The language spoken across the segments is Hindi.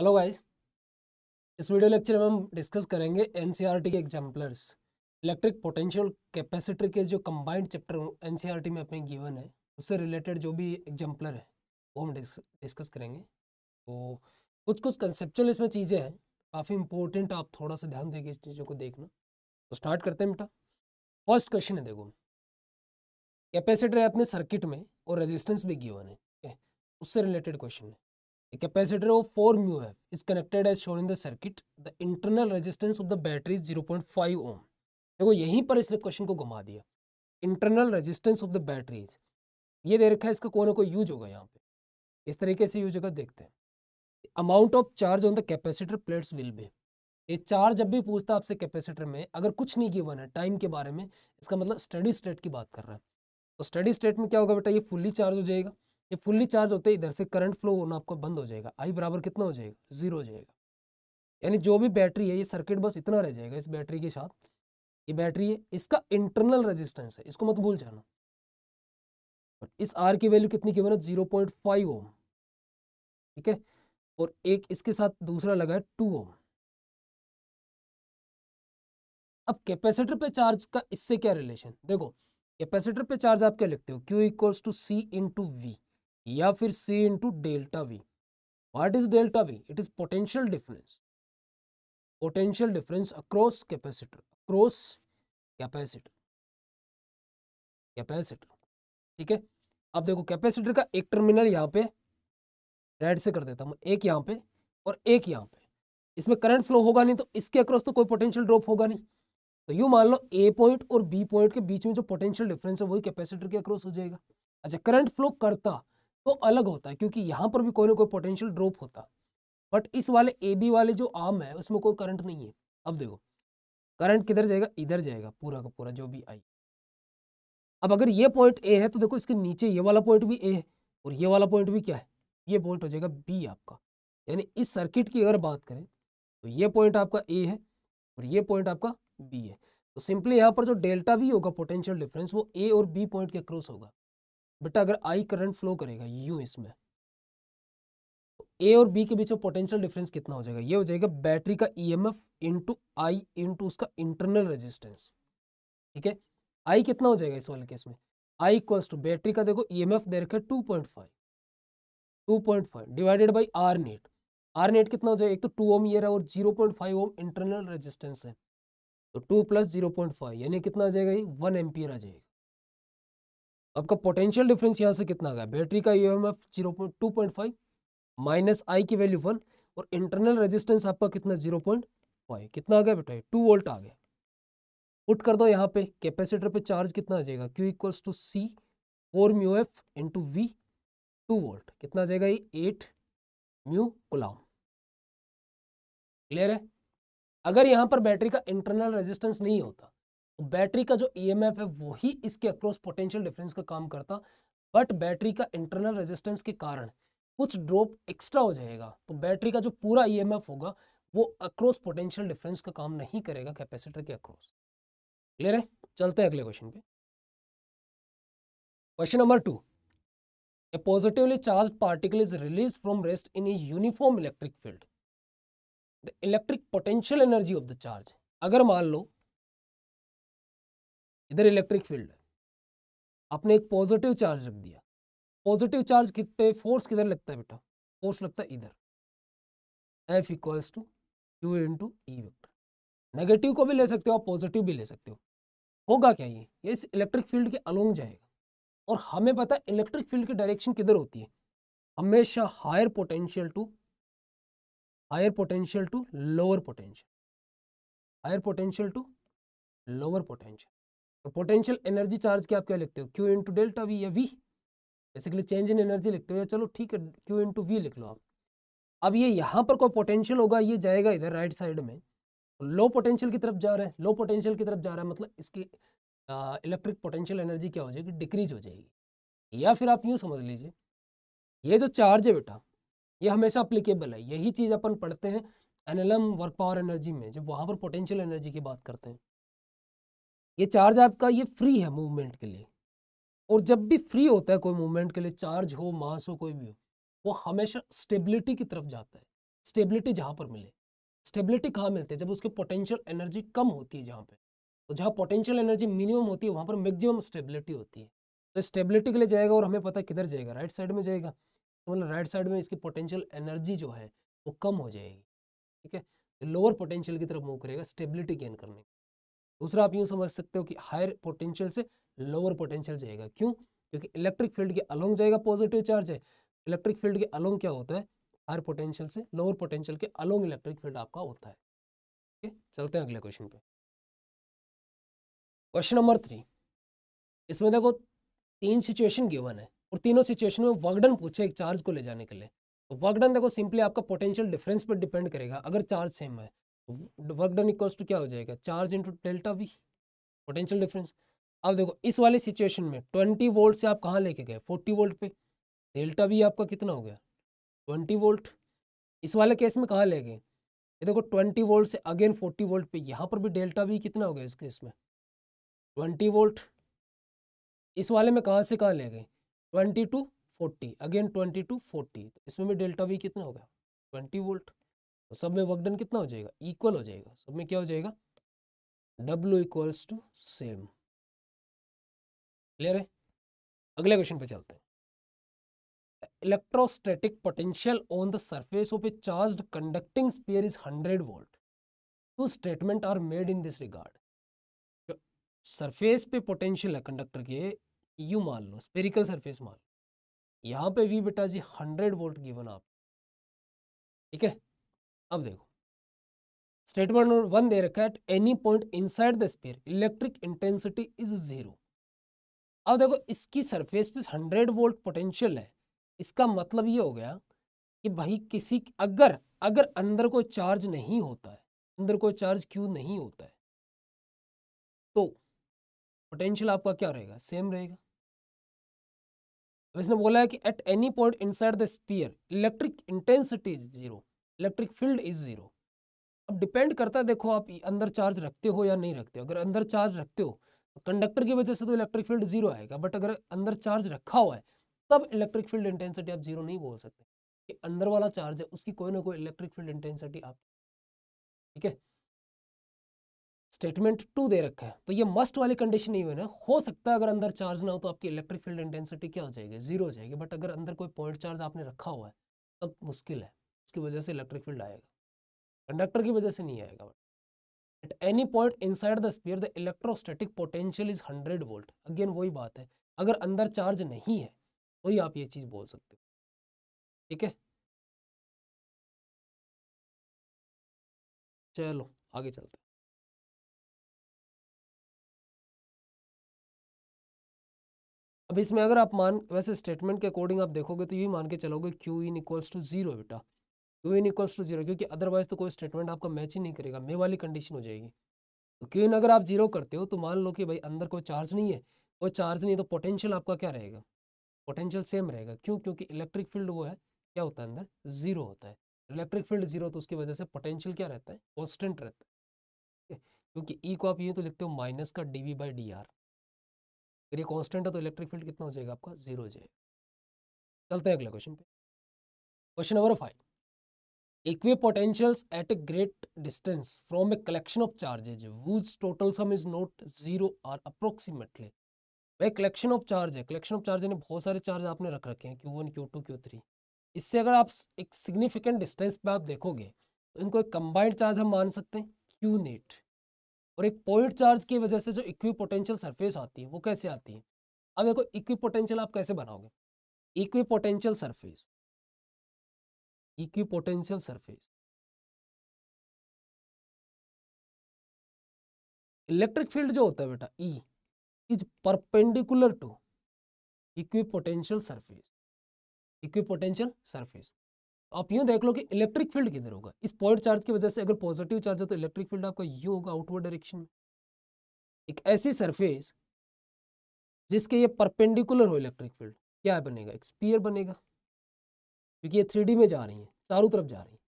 हेलो गाइस इस वीडियो लेक्चर में हम डिस्कस करेंगे एनसीईआरटी e के एग्जाम्पलर्स इलेक्ट्रिक पोटेंशियल कैपेसिटर के जो कंबाइंड चैप्टर एनसीईआरटी में अपने गिवन है उससे रिलेटेड जो भी एग्जाम्पलर है वो हम डिस्कस करेंगे तो कुछ कुछ कंसेप्चुअल इसमें चीज़ें हैं काफ़ी इंपॉर्टेंट आप थोड़ा सा ध्यान देंगे इस चीज़ों को देखना तो स्टार्ट करते हैं बेटा फर्स्ट क्वेश्चन है देखो कैपेसिटर है अपने सर्किट में और रेजिस्टेंस भी गिवन है उससे रिलेटेड क्वेश्चन है A four mu 4 is connected as shown in the circuit the internal The of the battery is zero point five ohm देखो यहीं पर इसने क्वेश्चन को घुमा दिया internal resistance of the batteries ये दे रखा है इसका कोई ना कोई यूज होगा यहाँ पे इस तरीके से यूज होगा देखते हैं amount of charge on the capacitor plates will be ये चार्ज जब भी पूछता आपसे कैपेसिटर में अगर कुछ नहीं गिवन है टाइम के बारे में इसका मतलब स्टडी स्टेट की बात कर रहा है तो स्टडी स्टेट में क्या होगा बेटा ये फुल्ली चार्ज हो जाएगा ये फुल्ली चार्ज होते ही इधर से करंट फ्लो होना आपका बंद हो जाएगा आई बराबर कितना हो जाएगा जीरो हो जाएगा यानी जो भी बैटरी है ये सर्किट बस इतना रह जाएगा इस बैटरी के साथ ये बैटरी है इसका इंटरनल रेजिस्टेंस है इसको मत भूल जाना और इस आर की वैल्यू कितनी की बना जीरो पॉइंट फाइव ओम ठीक है और एक इसके साथ दूसरा लगा है टू ओम अब कैपेसिटर पे चार्ज का इससे क्या रिलेशन देखो कैपेसिटर पे चार्ज आप क्या लिखते हो Q equals to C into V या फिर C into delta V what is delta V it is potential difference potential difference across capacitor across capacitor capacitor ठीक है अब देखो कैपेसिटर का एक टर्मिनल यहाँ पे रेड से कर देता हूँ एक यहाँ पे और एक यहाँ पे इसमें करंट फ्लो होगा नहीं तो इसके अक्रॉस तो कोई पोटेंशियल ड्रॉप होगा नहीं तो यू मान लो ए पॉइंट और बी पॉइंट के बीच में जो पोटेंशियल डिफरेंस है वही कैपेसिटर के अक्रॉस हो जाएगा अच्छा करंट फ्लो करता तो अलग होता है क्योंकि यहाँ पर भी कोई ना कोई पोटेंशियल ड्रॉप होता बट इस वाले ए बी वाले जो आम है उसमें कोई करंट नहीं है अब देखो करंट किधर जाएगा इधर जाएगा पूरा का पूरा जो भी आई अब अगर ये पॉइंट ए है तो देखो इसके नीचे ये वाला पॉइंट भी ए है और ये वाला पॉइंट भी क्या है ये पॉइंट हो जाएगा बी आपका यानी इस सर्किट की अगर बात करें तो ये पॉइंट आपका ए है और ये पॉइंट आपका बी है तो सिंपली यहाँ पर जो डेल्टा भी होगा पोटेंशियल डिफरेंस वो ए और बी पॉइंट के क्रॉस होगा बेटा अगर आई करंट फ्लो करेगा यू इसमें ए तो और बी के बीच में पोटेंशियल डिफरेंस कितना हो जाएगा ये हो जाएगा बैटरी का E M F two I two उसका इंटरनल रेजिस्टेंस ठीक है आई कितना हो जाएगा इस वाले केस में आई इक्वल्स टू बैटरी का देखो ई एम एफ दे रखा है two point five two point five divided by R net R net कितना हो जाएगा एक तो टू ओम ये रहा और zero point five ohm internal resistance है तो two plus zero point five यानी कितना आ जाएगा ये वन एम्पियर आ जाएगा आपका पोटेंशियल डिफरेंस यहाँ से कितना गया बैटरी का E M F zero point two point five minus I की वैल्यू वन और इंटरनल रेजिस्टेंस आपका कितना जीरो पॉइंट फाइव कितना आ गया बेटा टू वोल्ट आ गया पुट कर दो यहाँ पे कैपेसिटर पे चार्ज कितना आ जाएगा Q equals to C four mu F into V two volt कितना आ जाएगा ये एट म्यू गुलाम क्लियर है अगर यहाँ पर बैटरी का इंटरनल रेजिस्टेंस नहीं होता बैटरी का जो ईएमएफ e है वही इसके अक्रॉस पोटेंशियल डिफरेंस का काम करता बट बैटरी का इंटरनल रेजिस्टेंस के कारण कुछ ड्रॉप एक्स्ट्रा हो जाएगा तो बैटरी का जो पूरा ईएमएफ e होगा वो अक्रॉस पोटेंशियल डिफरेंस का काम नहीं करेगा कैपेसिटर के अक्रॉस क्लियर है चलते हैं अगले क्वेश्चन पे question number two a positively charged particle is release from rest in a uniform electric field the electric potential energy of the charge अगर मान लो इधर इलेक्ट्रिक फील्ड है आपने एक पॉजिटिव चार्ज रख दिया पॉजिटिव चार्ज कित पे फोर्स किधर लगता है बेटा फोर्स लगता है इधर F equals to Q in E vector negative को भी ले सकते हो आप पॉजिटिव भी ले सकते हो होगा क्या ये ये इस इलेक्ट्रिक फील्ड के अलोंग जाएगा और हमें पता है इलेक्ट्रिक फील्ड की डायरेक्शन किधर होती है हमेशा higher potential to higher potential to lower potential higher potential to lower potential तो पोटेंशियल एनर्जी चार्ज के आप क्या लिखते हो क्यू इंटू डेल्टा वी या V basically change in energy लिखते हो या चलो ठीक है क्यू इंटू वी लिख लो आप अब ये यहाँ पर कोई पोटेंशियल होगा ये जाएगा इधर राइट साइड में लो पोटेंशियल की तरफ जा रहा है लो पोटेंशियल की तरफ जा रहा है मतलब इसकी इलेक्ट्रिक पोटेंशियल एनर्जी क्या हो जाएगी डिक्रीज हो जाएगी या फिर आप यूँ समझ लीजिए ये जो चार्ज है बेटा ये हमेशा अप्लीकेबल है यही चीज़ अपन पढ़ते हैं एनएलएम वर्क पावर एनर्जी में जब वहाँ पर पोटेंशियल एनर्जी की बात करते हैं ये चार्ज आपका ये फ्री है मूवमेंट के लिए और जब भी फ्री होता है कोई मूवमेंट के लिए चार्ज हो मास हो कोई भी हो वो हमेशा स्टेबिलिटी की तरफ जाता है स्टेबिलिटी जहाँ पर मिले स्टेबिलिटी कहाँ मिलती है जब उसकी पोटेंशियल एनर्जी कम होती है जहाँ पर तो जहाँ पोटेंशियल एनर्जी मिनिमम होती है वहाँ पर मैक्सिमम स्टेबिलिटी होती है तो स्टेबिलिटी के लिए जाएगा और हमें पता किधर जाएगा राइट साइड में जाएगा तो मतलब राइट साइड में इसकी पोटेंशियल एनर्जी जो है वो कम हो जाएगी ठीक है तो लोअर पोटेंशियल की तरफ मूव करेगा स्टेबिलिटी गेन करने दूसरा आप यूँ समझ सकते हो कि हायर पोटेंशियल से लोअर पोटेंशियल जाएगा क्यों क्योंकि इलेक्ट्रिक फील्ड के अलोंग जाएगा पॉजिटिव चार्ज है इलेक्ट्रिक फील्ड के अलोंग क्या होता है हायर पोटेंशियल से लोअर पोटेंशियल के अलोंग इलेक्ट्रिक फील्ड आपका होता है ठीक है चलते हैं अगले क्वेश्चन पे क्वेश्चन नंबर थ्री इसमें देखो तीन सिचुएशन गिवन है और तीनों सिचुएशन में वर्कडन पूछे एक चार्ज को ले जाने के लिए तो वर्कडन देखो सिंपली आपका पोटेंशियल डिफरेंस पर डिपेंड करेगा अगर चार्ज सेम है वर्क डन इक्वल्स टू क्या हो जाएगा charge into delta V potential difference अब देखो इस वाले सिचुएशन में ट्वेंटी वोल्ट से आप कहाँ लेके गए फोर्टी वोल्ट पे डेल्टा वी आपका कितना हो गया ट्वेंटी वोल्ट इस वाले केस में कहाँ ले गए ये देखो ट्वेंटी वोल्ट से अगेन फोर्टी वोल्ट पे यहाँ पर भी डेल्टा वी कितना हो गया इस केस में ट्वेंटी वोल्ट इस वाले में कहाँ से कहाँ ले गए twenty to forty again twenty to forty इसमें भी डेल्टा वी कितना हो गया ट्वेंटी वोल्ट तो सब में वर्क डन कितना हो जाएगा इक्वल हो जाएगा सब में क्या हो जाएगा W equals to same clear है अगले क्वेश्चन पे चलते हैं electrostatic potential on the surface of a charge conducting sphere is hundred volt two statement are made in this regard surface पे पोटेंशियल है कंडक्टर के यू मान लो स्पेरिकल सरफेस मान लो यहाँ पे वी बेटा जी हंड्रेड वोल्ट गिवन आप ठीक है अब देखो स्टेटमेंट नंबर वन दे रखा है at any point inside the sphere electric intensity is zero अब देखो इसकी सरफेस पे हंड्रेड वोल्ट पोटेंशियल है इसका मतलब ये हो गया कि भाई किसी अगर अगर अंदर कोई चार्ज नहीं होता है अंदर को चार्ज क्यों नहीं होता है तो पोटेंशियल आपका क्या रहेगा सेम रहेगा तो इसने बोला है कि at any point inside the sphere electric intensity is zero electric field is zero अब डिपेंड करता है देखो आप अंदर चार्ज रखते हो या नहीं रखते हो अगर अंदर चार्ज रखते हो तो कंडक्टर की वजह से तो इलेक्ट्रिक फील्ड जीरो आएगा बट अगर अंदर चार्ज रखा हुआ है तब इलेक्ट्रिक फील्ड इंटेंसिटी आप जीरो नहीं बोल सकते कि अंदर वाला चार्ज है उसकी कोई ना कोई इलेक्ट्रिक फील्ड इंटेंसिटी आप ठीक है स्टेटमेंट टू दे रखा है तो ये मस्ट वाली कंडीशन नहीं हुई ना हो सकता है अगर अंदर चार्ज ना हो तो आपकी इलेक्ट्रिक फील्ड इंटेंसिटी क्या हो जाएगी जीरो हो जाएगी बट अगर अंदर कोई पॉइंट चार्ज आपने रखा हुआ है तब मुश्किल है उसकी वजह से इलेक्ट्रिक फील्ड आएगा कंडक्टर की वजह से नहीं आएगा at any point inside the sphere the electrostatic potential is hundred volt again वही बात है अगर अंदर चार्ज नहीं है तो ही आप ये चीज़ बोल सकते हो ठीक है चलो आगे चलते अब इसमें अगर आप मान वैसे स्टेटमेंट के अकॉर्डिंग आप देखोगे तो यही मान के चलोगे Q in equals to zero बेटा Q in equals to zero क्योंकि अदरवाइज तो कोई स्टेटमेंट आपका मैच ही नहीं करेगा मे वाली कंडीशन हो जाएगी तो क्यू इन अगर आप जीरो करते हो तो मान लो कि भाई अंदर कोई चार्ज नहीं है कोई चार्ज नहीं है तो पोटेंशियल आपका क्या रहेगा पोटेंशियल सेम रहेगा क्यों क्योंकि इलेक्ट्रिक फील्ड वो है क्या होता है अंदर जीरो होता है इलेक्ट्रिक फील्ड जीरो तो उसकी वजह से पोटेंशियल क्या रहता है कॉन्स्टेंट रहता है क्योंकि ई e को आप यूँ तो लिखते हो माइनस का D V by D R अगर ये कॉन्स्टेंट है तो इलेक्ट्रिक फील्ड कितना हो जाएगा आपका जीरो हो जाएगा चलते हैं अगले क्वेश्चन पे question number five equipotentials at a great distance from a collection of charges whose total sum is not zero are approximately भाई कलेक्शन ऑफ चार्ज है कलेक्शन ऑफ चार्ज यानी बहुत सारे चार्ज आपने रख रखे हैं Q one Q two Q three इससे अगर आप एक सिग्निफिकेंट डिस्टेंस पर आप देखोगे तो इनको एक कंबाइंड चार्ज हम मान सकते हैं क्यू नेट और एक पॉइंट चार्ज की वजह से जो इक्वी पोटेंशियल सरफेस आती है वो कैसे आती है अब देखो इक्वी पोटेंशियल आप कैसे बनाओगे equipotential surface equipotential surface electric field जो होता है बेटा E is perpendicular to equipotential surface equipotential surface आप यूं देख लो कि इलेक्ट्रिक फील्ड किधर होगा इस पॉइंट चार्ज की वजह से अगर पॉजिटिव चार्ज है तो इलेक्ट्रिक फील्ड आपका यू होगा आउटवर्ड डायरेक्शन में एक ऐसी सरफेस जिसके ये परपेंडिकुलर हो इलेक्ट्रिक फील्ड क्या बनेगा एक स्पीयर बनेगा क्योंकि ये थ्री में जा रही है चारों तरफ जा रही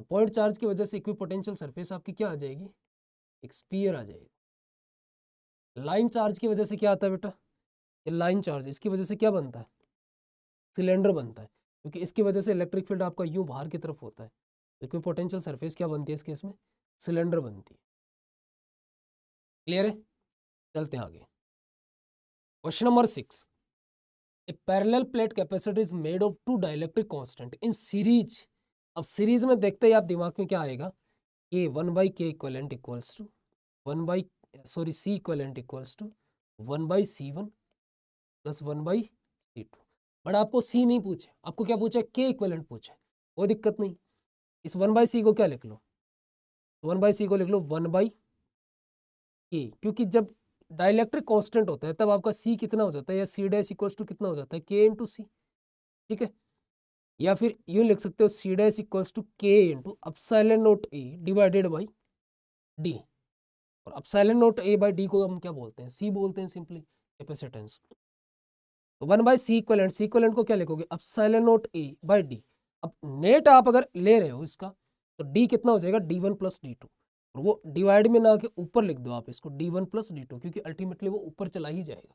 है पॉइंट चार्ज की वजह से इक्वी पोटेंशियल सरफेस आपकी क्या आ जाएगी एक स्पीयर आ जाएगी लाइन चार्ज की वजह से क्या आता है बेटा ये लाइन चार्ज इसकी वजह से क्या बनता है सिलेंडर बनता है क्योंकि इसकी वजह से इलेक्ट्रिक फील्ड आपका यूँ बाहर की तरफ होता है तो इक्वी पोटेंशियल सरफेस क्या बनती है इस केस में सिलेंडर बनती है क्लियर है चलते आगे question number six a parallel plate capacity is made of two dielectric constant in series अब सीरीज में देखते ही आप दिमाग में क्या आएगा a one by K equivalent equals to one by sorry C equivalent equals to one by C one plus one by C two but आपको सी नहीं पूछे आपको क्या पूछा के इक्वलेंट पूछे कोई दिक्कत नहीं इस वन बाई सी को क्या लिख लो वन बाई सी को लिख लो वन बाई के क्योंकि जब डायलैक्ट्रिक कॉन्स्टेंट होता है तब आपका सी कितना हो जाता है या सी डैश इक्वल्स टू कितना हो जाता है के इंटू सी ठीक है या फिर यूं लिख सकते हो C dash equals to K into epsilon naught A divided by D और epsilon naught A by D को हम क्या बोलते हैं सी बोलते हैं सिंपली कैपेसिटेंस तो one by C equivalent C equivalent को क्या लिखोगे epsilon naught A by D अब नेट आप अगर ले रहे हो इसका तो डी कितना हो जाएगा D one plus D two और वो डिवाइड में ना के ऊपर लिख दो आप इसको D one plus D two क्योंकि अल्टीमेटली वो ऊपर चला ही जाएगा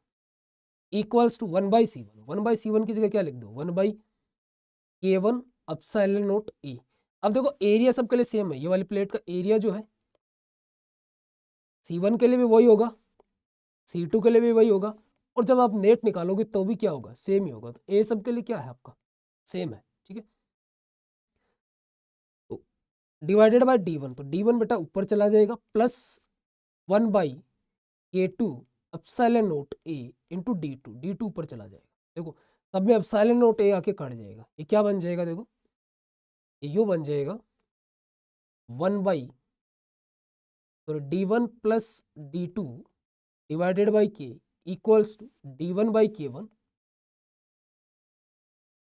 equals to one by C one one by C one की जगह क्या लिख दो one by A one epsilon naught A अब देखो एरिया सबके लिए सेम है ये वाली प्लेट का एरिया जो है सी वन के लिए भी वही होगा सी टू के लिए भी वही होगा और जब आप नेट निकालोगे तो भी क्या होगा सेम ही होगा तो ए सब के लिए क्या है आपका सेम है ठीक है तो डिवाइडेड बाय डी वन तो डी वन बेटा ऊपर चला जाएगा plus one by A two epsilon naught A into D two D two ऊपर चला जाएगा देखो सब में अब साइलेंट नोट ए आके कट जाएगा ये क्या बन जाएगा देखो ये यू बन जाएगा वन बाई तो D one plus D two divided by K equals to D one by K one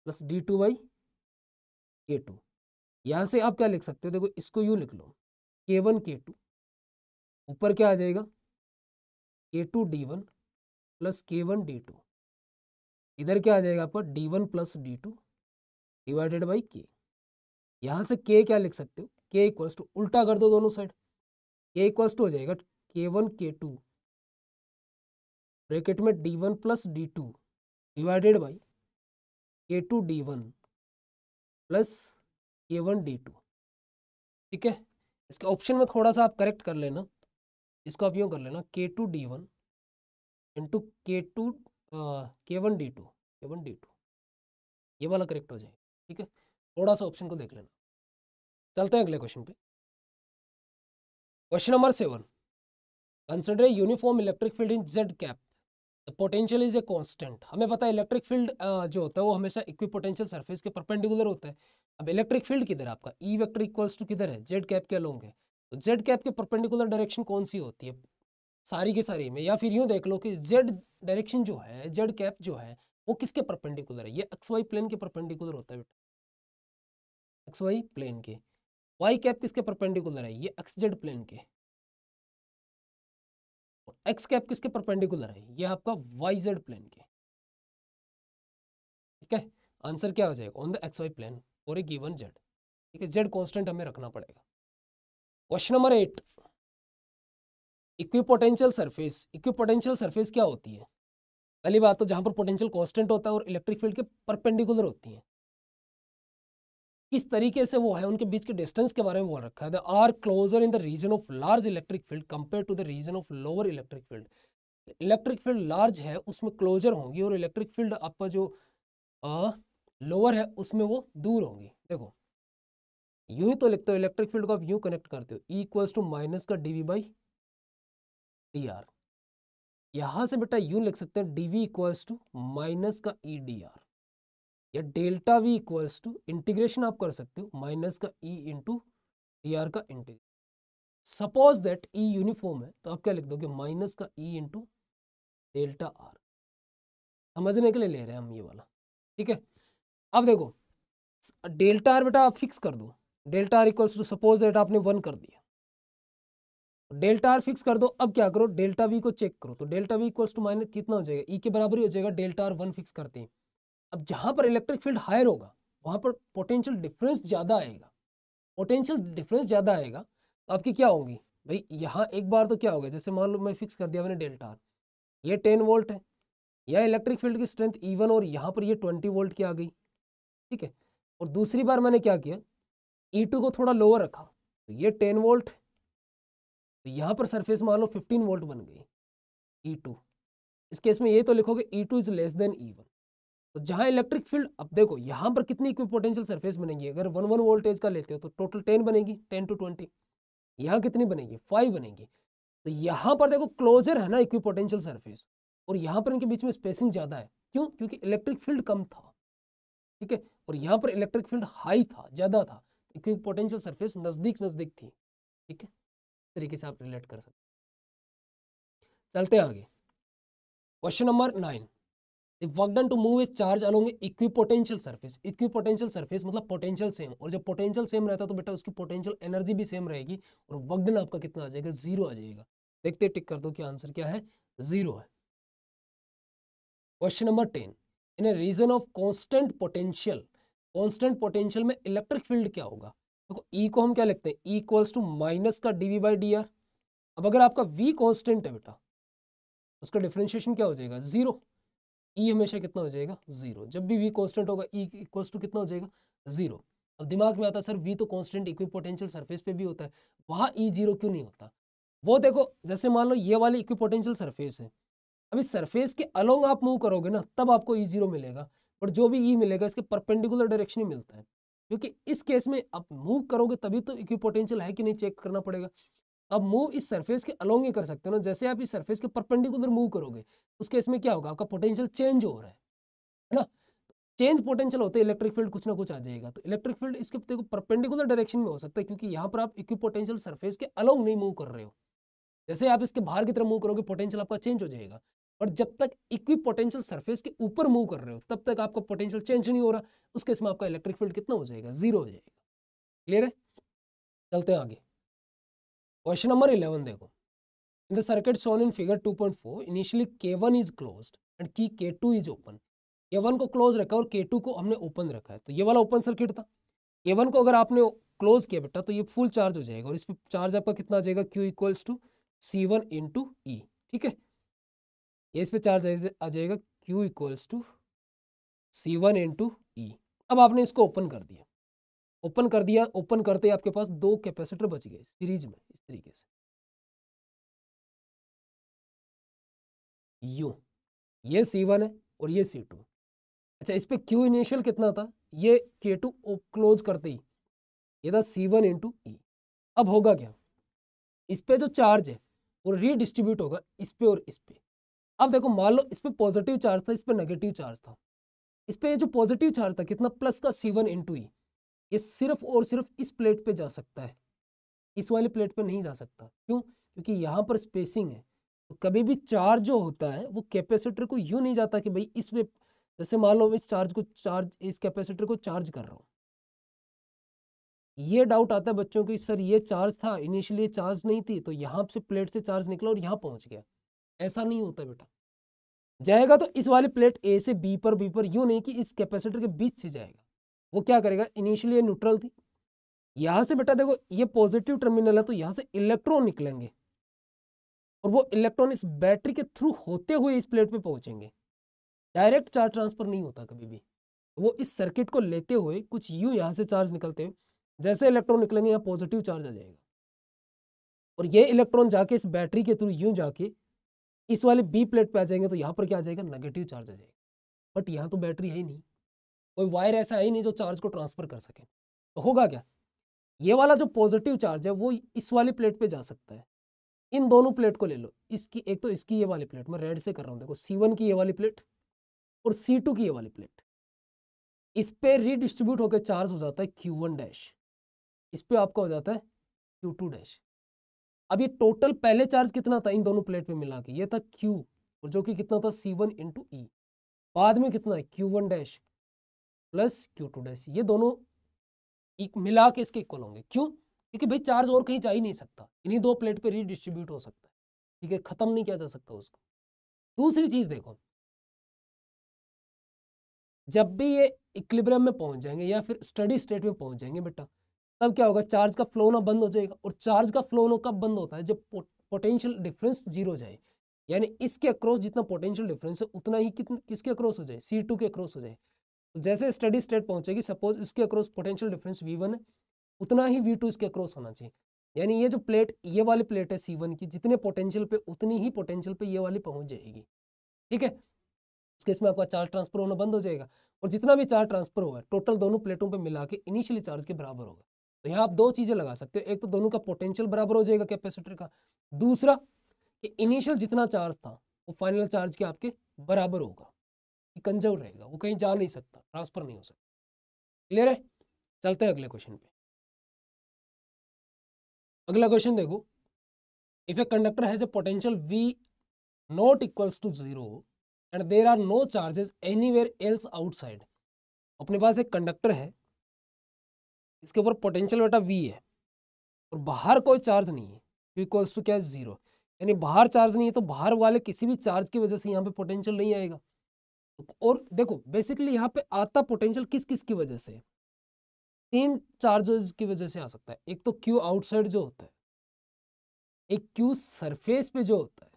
plus D two by K two यहाँ से आप क्या लिख सकते हो देखो इसको यू लिख लो के वन के टू ऊपर क्या आ जाएगा K two D one plus K one D two इधर क्या आ जाएगा आपका D one plus D two divided by K यहाँ से के क्या लिख सकते हो के इक्वल्स टू उल्टा कर दो दोनों साइड के इक्वल्स टू हो जाएगा K one K two bracket में D one plus D two divided by K two D one plus K one D two ठीक है इसके ऑप्शन में थोड़ा सा आप करेक्ट कर लेना इसको आप यूँ कर लेना K two D one into K two K one D two K one D two ये वाला करेक्ट हो जाएगा ठीक है थोड़ा सा ऑप्शन को देख लेना चलते हैं अगले क्वेश्चन पे question number seven consider uniform electric field in Z cap the potential is a constant हमें पता है इलेक्ट्रिक फील्ड जो होता है वो हमेशा इक्वी पोटेंशियल सर्फेस के परपेंडिकुलर होता है अब इलेक्ट्रिक फील्ड किधर है आपका ई वैक्टर इक्वल्स टू किधर है जेड कैप के अलोंग है तो जेड कैप के परपेंडिकुलर डायरेक्शन कौन सी होती है सारी की सारी में या फिर यूँ देख लो कि जेड डायरेक्शन जो है जेड कैप जो है वो किसके परपेंडिकुलर है ये एक्स वाई प्लेन के परपेंडिकुलर होता है बेटा एक्स वाई प्लेन के वाई कैप किसके परपेंडिकुलर है ये एक्स जेड प्लेन के एक्स कैप किसके परपेंडिकुलर है ये आपका वाई जेड प्लेन के ठीक है आंसर क्या हो जाएगा on the X Y plane for a given Z ठीक है जेड कॉन्स्टेंट हमें रखना पड़ेगा question number eight equipotential surface equipotential surface क्या होती है पहली बात तो जहां पर पोटेंशियल कांस्टेंट होता है और इलेक्ट्रिक फील्ड के परपेंडिकुलर होती है किस तरीके से वो है उनके बीच के डिस्टेंस के बारे में बोल रखा है they are closer in the region of large electric field compared to the region of lower electric field electric field large है उसमें क्लोजर होंगी और इलेक्ट्रिक फील्ड आपका जो लोअर है उसमें वो दूर होंगी देखो यूं ही तो लिखते हो इलेक्ट्रिक फील्ड को आप यूं कनेक्ट करते हो इक्वल्स टू माइनस का D V by D R यहां से बेटा यू लिख सकते हैं D V equals to minus का ई डी आर या delta V equals to integration आप कर सकते हो माइनस का ई इंटू डी आर का integration suppose that E uniform है तो आप क्या लिख दोगे माइनस का ई इंटू डेल्टा आर समझने के लिए ले रहे हैं हम ये वाला ठीक है अब देखो डेल्टा आर बेटा आप फिक्स कर दो delta R equals to suppose that आपने वन कर दिया डेल्टा आर फिक्स कर दो अब क्या करो डेल्टा वी को चेक करो तो delta V equals to minus कितना हो जाएगा ई e के बराबर ही हो जाएगा डेल्टा आर वन फिक्स करते हैं अब जहाँ पर इलेक्ट्रिक फील्ड हायर होगा वहाँ पर पोटेंशियल डिफरेंस ज़्यादा आएगा पोटेंशियल डिफरेंस ज़्यादा आएगा तो आपकी क्या होगी भाई यहाँ एक बार तो क्या होगा जैसे मान लो मैं फिक्स कर दिया मैंने डेल्टा आर ये टेन वोल्ट है यह इलेक्ट्रिक फील्ड की स्ट्रेंथ ईवन और यहाँ पर यह ट्वेंटी वोल्ट की आ गई ठीक है और दूसरी बार मैंने क्या किया ई e टू को थोड़ा लोअर रखा तो ये टेन वोल्ट तो यहाँ पर सरफेस मान लो फिफ्टीन वोल्ट बन गई ई e टू इस केस में ये तो लिखोगे E two is less than E one तो जहाँ इलेक्ट्रिक फील्ड अब देखो यहाँ पर कितनी इक्वी पोटेंशियल सरफेस बनेगी अगर वन वन वोल्टेज का लेते हो तो टोटल टेन बनेगी टेन टू ट्वेंटी यहाँ कितनी बनेगी फाइव बनेगी तो यहाँ पर देखो क्लोजर है ना इक्वी पोटेंशियल सर्फेस और यहाँ पर इनके बीच में स्पेसिंग ज़्यादा है क्यों क्योंकि इलेक्ट्रिक फील्ड कम था ठीक है और यहाँ पर इलेक्ट्रिक फील्ड हाई था ज़्यादा था इक्वी पोटेंशियल सर्फेस नज़दीक नज़दीक थी ठीक है तरीके से आप रिलेट कर सकते चलते आगे question number nine the work done to move a charge along equipotential surface equipotential surface मतलब पोटेंशियल सेम और जब पोटेंशियल सेम रहता है तो बेटा उसकी पोटेंशियल एनर्जी भी सेम रहेगी और वर्क डन आपका कितना आ जाएगा जीरो आ जाएगा देखते टिक कर दो कि आंसर क्या है जीरो है question number ten in a region of constant potential constant potential में इलेक्ट्रिक फील्ड क्या होगा देखो ई e को हम क्या लिखते हैं इक्वल्स टू माइनस का D V by D R अब अगर आपका वी कॉन्स्टेंट है बेटा उसका डिफ्रेंशिएशन क्या हो जाएगा जीरो ई e हमेशा कितना हो जाएगा जीरो जब भी वी कॉन्स्टेंट होगा ई इक्वल्स टू कितना हो जाएगा जीरो अब दिमाग में आता है सर वी तो कॉन्स्टेंट इक्विपोटेंशियल सर्फेस पे भी होता है वहाँ ई e जीरो क्यों नहीं होता वो देखो जैसे मान लो ये वाली इक्विपोटेंशियल सरफेस है अभी सरफेस के अलोंग आप मूव करोगे ना तब आपको ई जीरो मिलेगा बट जो भी ई मिलेगा इसके परपेंडिकुलर डायरेक्शन ही मिलता है क्योंकि इस केस में आप मूव करोगे तभी तो इक्विपोटेंशियल है कि नहीं चेक करना पड़ेगा अब मूव इस सरफेस के अलोंग ही कर सकते हो ना जैसे आप इस सरफेस के परपेंडिकुलर मूव करोगे उस केस में क्या होगा आपका पोटेंशियल चेंज हो रहा है ना चेंज पोटेंशियल होते इलेक्ट्रिक फील्ड कुछ ना कुछ आ जाएगा तो इलेक्ट्रिक फील्ड इसके देखो परपेंडिकुलर डायरेक्शन में हो सकता है क्योंकि यहाँ पर आप इक्विपोटेंशियल सरफेस के अलोंग नहीं मूव कर रहे हो जैसे आप इसके बाहर की तरफ मूव करोगे पोटेंशियल आपका चेंज हो जाएगा और जब तक इक्वी पोटेंशियल सरफेस के ऊपर मूव कर रहे हो तब तक आपका पोटेंशियल चेंज नहीं हो रहा उसके इसमें आपका इलेक्ट्रिक फील्ड कितना हो जाएगा जीरो हो जाएगा क्लियर है चलते हैं आगे क्वेश्चन नंबर इलेवन देखो in the circuit shown in figure two point four initially K one is close and key K two is open one को क्लोज रखा और के टू को हमने ओपन रखा है तो ये वाला ओपन सर्किट था वन को अगर आपने क्लोज किया बेटा तो ये फुल चार्ज हो जाएगा और इस पर चार्ज आपका कितना आ जाएगा Q equals to C one into E ठीक है इस पे चार्ज आ जाएगा Q equals to C one into E अब आपने इसको ओपन कर दिया ओपन कर दिया ओपन करते ही आपके पास दो कैपेसिटर बच गए सीरीज में इस तरीके से यू ये C1 है और ये सी टू अच्छा इस पे क्यू इनिशियल कितना था ये के टू क्लोज करते ही ये था सी वन इन ई अब होगा क्या इस पे जो चार्ज है वो रीडिस्ट्रीब्यूट होगा इस पे और इस पे अब देखो मान लो इस पर पॉजिटिव चार्ज था इस पर नेगेटिव चार्ज था इस पर जो पॉजिटिव चार्ज था कितना प्लस का सी वन टू ई ये सिर्फ और सिर्फ इस प्लेट पे जा सकता है इस वाले प्लेट पे नहीं जा सकता क्यों क्योंकि यहाँ पर स्पेसिंग है तो कभी भी चार्ज जो होता है वो कैपेसिटर को यूँ नहीं जाता कि भाई इस पर जैसे मान लो इस चार्ज को चार्ज इस कैपेसिटर को चार्ज कर रहा हूँ ये डाउट आता है बच्चों को सर ये चार्ज था इनिशियली चार्ज नहीं थी तो यहाँ से प्लेट से चार्ज निकला और यहाँ पहुँच गया ऐसा नहीं होता बेटा जाएगा तो इस वाली प्लेट ए से बी पर बी पर यूँ नहीं कि इस कैपेसिटर के बीच से जाएगा वो क्या करेगा इनिशियली ये न्यूट्रल थी यहाँ से बेटा देखो ये पॉजिटिव टर्मिनल है तो यहाँ से इलेक्ट्रॉन निकलेंगे और वो इलेक्ट्रॉन इस बैटरी के थ्रू होते हुए इस प्लेट पे पहुँचेंगे डायरेक्ट चार्ज ट्रांसफर नहीं होता कभी भी वो इस सर्किट को लेते हुए कुछ यूँ यहाँ से चार्ज निकलते हुए जैसे इलेक्ट्रॉन निकलेंगे यहाँ पॉजिटिव चार्ज आ जाएगा और ये इलेक्ट्रॉन जाके इस बैटरी के थ्रू यूँ जाके इस वाले बी प्लेट पे आ जाएंगे तो यहाँ पर क्या आ जाएगा नेगेटिव चार्ज आ जाएगा बट यहाँ तो बैटरी है ही नहीं कोई वायर ऐसा है ही नहीं जो चार्ज को ट्रांसफर कर सके तो होगा क्या ये वाला जो पॉजिटिव चार्ज है वो इस वाली प्लेट पे जा सकता है इन दोनों प्लेट को ले लो इसकी एक तो इसकी ये वाली प्लेट मैं रेड से कर रहा हूँ देखो सी वन की ये वाली प्लेट और सी टू की ये वाली प्लेट इस पर रिडिस्ट्रीब्यूट होकर चार्ज हो जाता है क्यू वन डैश इस पर आपका हो जाता है क्यू टू डैश अब ये टोटल पहले चार्ज कितना था इन दोनों प्लेट पे मिला के ये था क्यू और जो कि कितना था सी वन इंटू ई बाद में कितना है Q one dash plus Q two dash ये दोनों e, मिला के इसके इक्वल होंगे क्यों क्योंकि भाई चार्ज और कहीं जा ही नहीं सकता इन्हीं दो प्लेट पे रीडिस्ट्रीब्यूट हो सकता है ठीक है खत्म नहीं किया जा सकता उसको दूसरी चीज देखो जब भी ये इक्लिब्रियम में पहुंच जाएंगे या फिर स्टडी स्टेट में पहुंच जाएंगे बेटा तब क्या होगा चार्ज का फ्लो होना बंद हो जाएगा और चार्ज का फ्लो होना कब बंद होता है जब पोटेंशियल डिफरेंस जीरो जाए यानी इसके अक्रॉस जितना पोटेंशियल डिफरेंस है उतना ही कितना किसके अक्रॉस हो जाए सी टू के अक्रॉस हो जाए तो जैसे स्टडी स्टेट पहुंचेगी सपोज इसके across potential difference V one है उतना ही वी टू इसके अक्रॉस होना चाहिए यानी ये जो प्लेट ये वाली प्लेट है सी वन की जितने पोटेंशियल पे उतनी ही पोटेंशियल पे ये वाली पहुंच जाएगी ठीक है उसके केस में आपका चार्ज ट्रांसफर होना बंद हो जाएगा और जितना भी चार्ज ट्रांसफर होगा टोटल दोनों प्लेटों पर मिला के इनिशियली चार्ज के बराबर होगा तो यहाँ आप दो चीज़ें लगा सकते हो एक तो दोनों का पोटेंशियल बराबर हो जाएगा कैपेसिटर का दूसरा कि इनिशियल जितना चार्ज था वो फाइनल चार्ज के आपके बराबर होगा कंजर्व रहेगा वो कहीं जा नहीं सकता ट्रांसफर नहीं हो सकता क्लियर है चलते हैं अगले क्वेश्चन पे अगला क्वेश्चन देखो if a conductor has a potential V not equals to zero and there are no charges anywhere else outside अपने पास एक कंडक्टर है इसके ऊपर पोटेंशियल बेटा वी है और बाहर कोई चार्ज नहीं है इक्वल्स टू क्या है ज़ीरो यानी बाहर चार्ज नहीं है तो बाहर वाले किसी भी चार्ज की वजह से यहाँ पे पोटेंशियल नहीं आएगा और देखो बेसिकली यहाँ पे आता पोटेंशियल किस किस की वजह से तीन चार्जेज की वजह से आ सकता है एक तो क्यू आउटसाइड जो होता है एक क्यू सरफेस पे जो होता है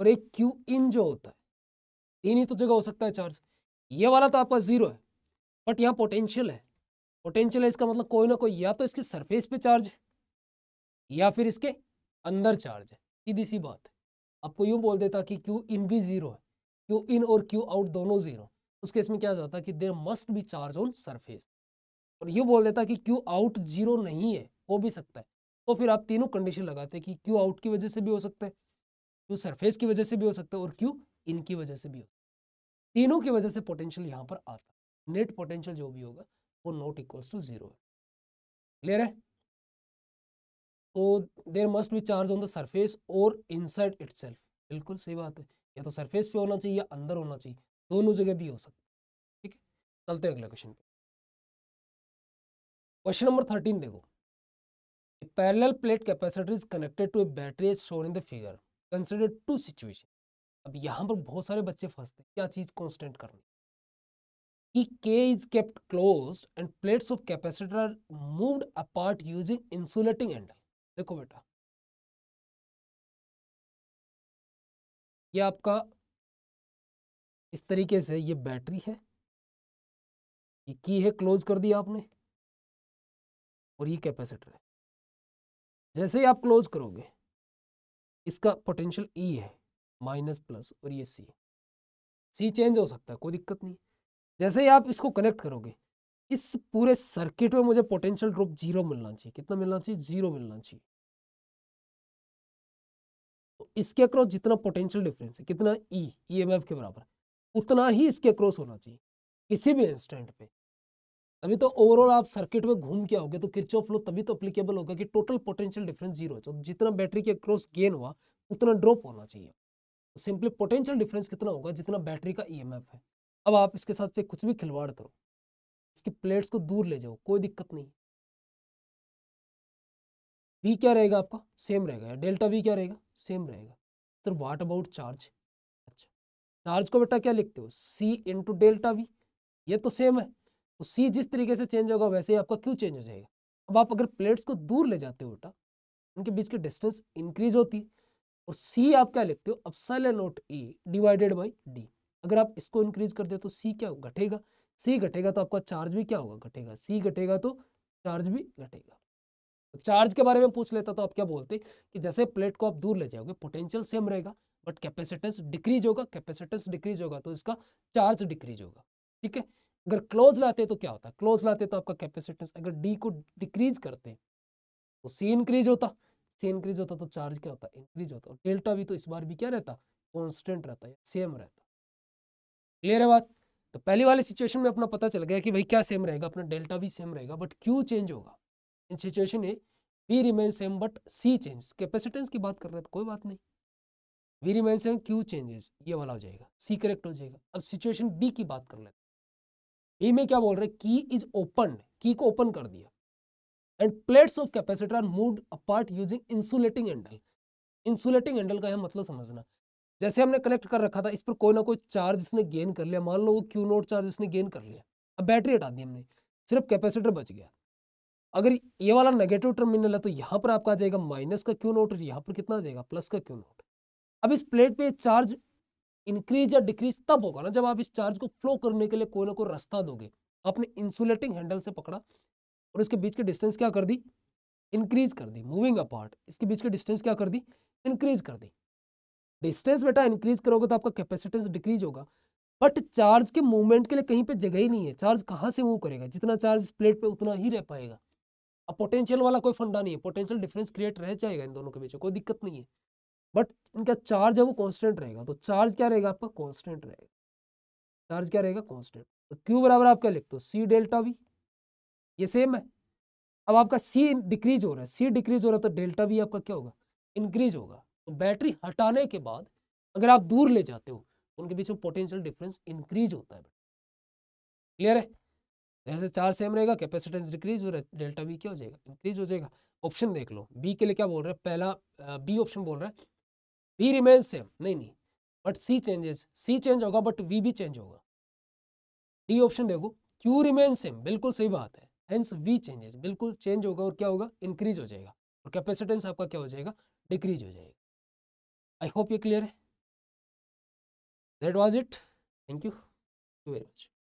और एक क्यू इन जो होता है तीन ही तो जगह हो सकता है चार्ज ये वाला तो आपका जीरो है बट यहाँ पोटेंशियल है पोटेंशियल है इसका मतलब कोई ना कोई या तो इसके सरफेस पे चार्ज है या फिर इसके अंदर चार्ज है सीधी सी बात है आपको यूँ बोल देता कि क्यू इन भी ज़ीरो है क्यू इन और क्यू आउट दोनों ज़ीरो उस केस में क्या जाता कि there must be charge on surface और यूँ बोल देता कि क्यू आउट ज़ीरो नहीं है हो भी सकता है तो फिर आप तीनों कंडीशन लगाते कि क्यू आउट की वजह से भी हो सकता है क्यू सरफेस की वजह से भी हो सकता है और क्यू इन की वजह से भी हो सकता है तीनों की वजह से पोटेंशियल यहाँ पर आता है नेट पोटेंशियल जो भी होगा वो not equals to zero clear है तो there must be charge on the surface और इनसाइड इट बिल्कुल सही बात है या तो सरफेस पे होना चाहिए या अंदर होना चाहिए दोनों जगह भी हो सकता है ठीक है चलते हैं अगले क्वेश्चन पे क्वेश्चन नंबर थर्टीन देखो parallel plate capacitor is connected to a battery shown in the figure consider two situation अब यहाँ पर बहुत सारे बच्चे फंसते हैं क्या चीज़ कॉन्स्टेंट करनी K is kept closed and plates of capacitor are moved apart using insulating angle. देखो बेटा ये आपका इस तरीके से ये बैटरी है ये की है क्लोज कर दिया आपने और ये कैपेसिटर है जैसे ही आप क्लोज करोगे इसका पोटेंशियल ई e है माइनस प्लस और ये सी सी चेंज हो सकता है कोई दिक्कत नहीं जैसे ही आप इसको कनेक्ट करोगे इस पूरे सर्किट में मुझे पोटेंशियल ड्रॉप जीरो मिलना चाहिए कितना मिलना चाहिए जीरो मिलना चाहिए तो इसके अक्रॉस जितना पोटेंशियल डिफरेंस है कितना ई ई एम एफ के बराबर उतना ही इसके अक्रॉस होना चाहिए किसी भी इंस्टेंट पे तभी तो ओवरऑल आप सर्किट में घूम के आओगे तो किरच ऑफ तभी तो अप्लीकेबल होगा कि टोटल पोटेंशियल डिफरेंस जीरो है तो जितना बैटरी के अक्रॉस गेन हुआ उतना ड्रॉप होना चाहिए सिंपली पोटेंशियल डिफरेंस कितना होगा जितना बैटरी का ई e है अब आप इसके साथ से कुछ भी खिलवाड़ करो इसके प्लेट्स को दूर ले जाओ कोई दिक्कत नहीं वी क्या रहेगा आपका सेम रहेगा डेल्टा वी क्या रहेगा सेम रहेगा सर वाट अबाउट चार्ज अच्छा चार्ज को बेटा क्या लिखते हो सी इंटू डेल्टा वी ये तो सेम है तो सी जिस तरीके से चेंज होगा वैसे ही आपका क्यों चेंज हो जाएगा अब आप अगर प्लेट्स को दूर ले जाते हो बेटा उनके बीच की डिस्टेंस इंक्रीज होती है और सी आप क्या लिखते हो अब epsilon naught E divided by D अगर आप इसको इंक्रीज कर दे तो सी क्या घटेगा सी घटेगा तो आपका चार्ज भी क्या होगा घटेगा सी घटेगा तो चार्ज भी घटेगा चार्ज तो के बारे में पूछ लेता तो आप क्या बोलते कि जैसे प्लेट को आप दूर ले जाओगे पोटेंशियल सेम रहेगा बट कैपेसिटेंस डिक्रीज होगा कैपेसिटेंस डिक्रीज होगा तो इसका चार्ज डिक्रीज होगा ठीक है अगर क्लोज लाते तो क्या होता क्लोज लाते तो आपका कैपेसिटेंस अगर डी को डिक्रीज करते तो सी इंक्रीज होता सी इंक्रीज होता तो चार्ज क्या होता इंक्रीज होता डेल्टा भी तो इस बार भी क्या रहता कॉन्स्टेंट रहता है सेम रहता क्लियर है बात तो पहली वाली सिचुएशन में अपना पता चल गया कि भाई क्या सेम रहेगा अपना डेल्टा भी सेम रहेगा बट क्यू चेंज होगा in situation A V remain same but C change capacitance की बात कर रहे तो कोई बात नहीं V remain same Q changes ये वाला हो जाएगा सी करेक्ट हो जाएगा अब सिचुएशन बी की बात कर लेते बी में क्या बोल रहे की इज ओपन की को ओपन कर दिया and plates of capacitor move apart using insulating handle insulating handle का यह मतलब समझना जैसे हमने कलेक्ट कर रखा था इस पर कोई ना कोई चार्ज इसने गेन कर लिया मान लो वो क्यू नोट चार्ज इसने गेन कर लिया अब बैटरी हटा दी हमने सिर्फ कैपेसिटर बच गया अगर ये वाला नेगेटिव टर्मिनल है तो यहाँ पर आपका आ जाएगा माइनस का क्यू नोट और यहाँ पर कितना आ जाएगा प्लस का क्यू नोट अब इस प्लेट पे चार्ज इंक्रीज या डिक्रीज तब होगा ना जब आप इस चार्ज को फ्लो करने के लिए कोई ना कोई रास्ता दोगे आपने इंसुलेटिंग हैंडल से पकड़ा और इसके बीच की डिस्टेंस क्या कर दी इंक्रीज कर दी मूविंग अपार्ट इसके बीच की डिस्टेंस क्या कर दी इंक्रीज कर दी डिस्टेंस बेटा इंक्रीज करोगे तो आपका कैपेसिटेंस डिक्रीज होगा बट चार्ज के मूवमेंट के लिए कहीं पे जगह ही नहीं है चार्ज कहाँ से मूव करेगा जितना चार्ज प्लेट पे उतना ही रह पाएगा अब पोटेंशियल वाला कोई फंडा नहीं है पोटेंशियल डिफरेंस क्रिएट रह जाएगा इन दोनों के बीच कोई दिक्कत नहीं है बट इनका चार्ज है वो कॉन्स्टेंट रहेगा तो चार्ज क्या रहेगा आपका कॉन्स्टेंट रहेगा चार्ज क्या रहेगा कॉन्स्टेंट तो क्यू बराबर आप क्या लिखते हो सी डेल्टा भी ये सेम है अब आपका सी डिक्रीज हो रहा है सी डिक्रीज हो रहा है तो डेल्टा भी आपका क्या होगा इंक्रीज होगा तो बैटरी हटाने के बाद अगर आप दूर ले जाते हो उनके बीच में पोटेंशियल डिफरेंस इंक्रीज होता है क्लियर है जैसे तो चार सेम रहेगा कैपेसिटेंस डिक्रीज हो रहा है डेल्टा वी क्या हो जाएगा इंक्रीज हो जाएगा ऑप्शन देख लो बी के लिए क्या बोल रहे हैं पहला बी ऑप्शन बोल रहे हैं बी रिमेन्स सेम नहीं नहीं but C changes C change होगा बट वी भी चेंज होगा डी ऑप्शन देखो क्यू रिमेन्स सेम बिल्कुल सही बात है हेंस वी चेंजेस बिल्कुल चेंज होगा और क्या होगा इंक्रीज हो जाएगा और कैपेसिटेंस आपका क्या हो जाएगा डिक्रीज हो जाएगा I hope you're clear. That was it. Thank you. Thank you very much.